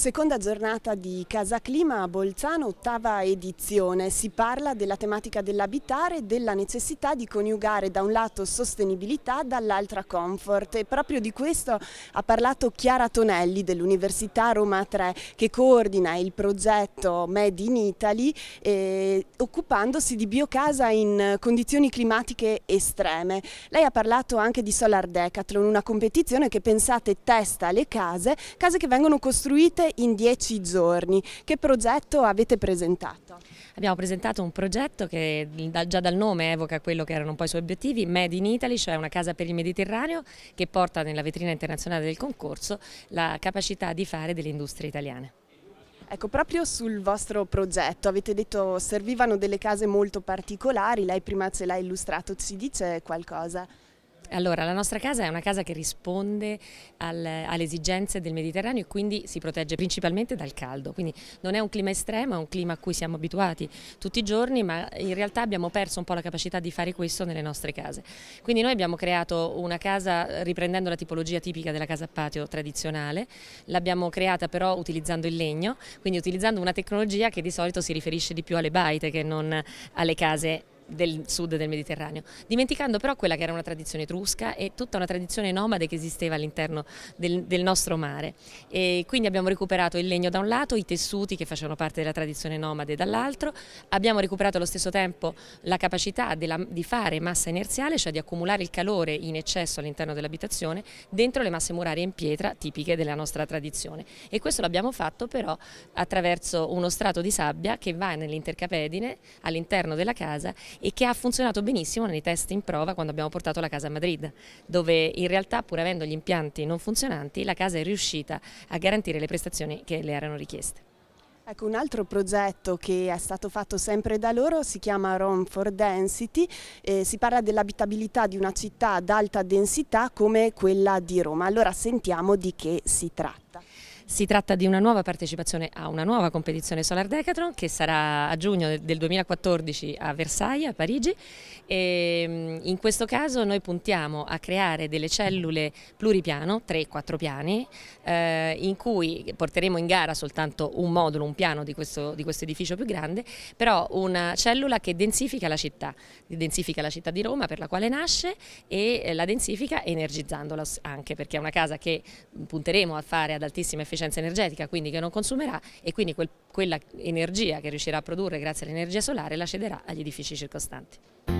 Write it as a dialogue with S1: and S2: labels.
S1: Seconda giornata di Casa Clima a Bolzano, ottava edizione. Si parla della tematica dell'abitare e della necessità di coniugare da un lato sostenibilità, dall'altra comfort. E proprio di questo ha parlato Chiara Tonelli dell'Università Roma 3 che coordina il progetto Made in Italy eh, occupandosi di biocasa in condizioni climatiche estreme. Lei ha parlato anche di Solar Decathlon, una competizione che pensate testa le case, case che vengono costruite in dieci giorni. Che progetto avete presentato?
S2: Abbiamo presentato un progetto che già dal nome evoca quello che erano poi i suoi obiettivi, Made in Italy, cioè una casa per il Mediterraneo che porta nella vetrina internazionale del concorso la capacità di fare delle industrie italiane.
S1: Ecco, proprio sul vostro progetto avete detto servivano delle case molto particolari, lei prima ce l'ha illustrato, ci dice qualcosa?
S2: Allora, la nostra casa è una casa che risponde al, alle esigenze del Mediterraneo e quindi si protegge principalmente dal caldo, quindi non è un clima estremo, è un clima a cui siamo abituati tutti i giorni, ma in realtà abbiamo perso un po' la capacità di fare questo nelle nostre case. Quindi noi abbiamo creato una casa riprendendo la tipologia tipica della casa a patio tradizionale, l'abbiamo creata però utilizzando il legno, quindi utilizzando una tecnologia che di solito si riferisce di più alle baite che non alle case del sud del Mediterraneo, dimenticando però quella che era una tradizione etrusca e tutta una tradizione nomade che esisteva all'interno del, del, nostro mare. E quindi abbiamo recuperato il legno da un lato, i tessuti che facevano parte della tradizione nomade dall'altro, abbiamo recuperato allo stesso tempo la capacità della, di fare massa inerziale, cioè di accumulare il calore in eccesso all'interno dell'abitazione dentro le masse murarie in pietra tipiche della nostra tradizione e questo l'abbiamo fatto però attraverso uno strato di sabbia che va nell'intercapedine all'interno della casa e che ha funzionato benissimo nei test in prova quando abbiamo portato la casa a Madrid, dove in realtà pur avendo gli impianti non funzionanti la casa è riuscita a garantire le prestazioni che le erano richieste.
S1: Ecco, un altro progetto che è stato fatto sempre da loro si chiama Rome for Density, eh, si parla dell'abitabilità di una città ad alta densità come quella di Roma. Allora sentiamo di che si tratta.
S2: Si tratta di una nuova partecipazione a una nuova competizione Solar Decathlon che sarà a giugno del 2014 a Versailles, a Parigi. E ehm, in questo caso noi puntiamo a creare delle cellule pluripiano, 3-4 piani, eh, in cui porteremo in gara soltanto un modulo, un piano di questo, di questo edificio più grande, però una cellula che densifica la città, densifica la città di Roma per la quale nasce e eh, la densifica energizzandola anche perché è una casa che punteremo a fare ad altissima efficienza efficienza energetica, quindi che non consumerà e quindi quel, quella energia che riuscirà a produrre grazie all'energia solare la cederà agli edifici circostanti.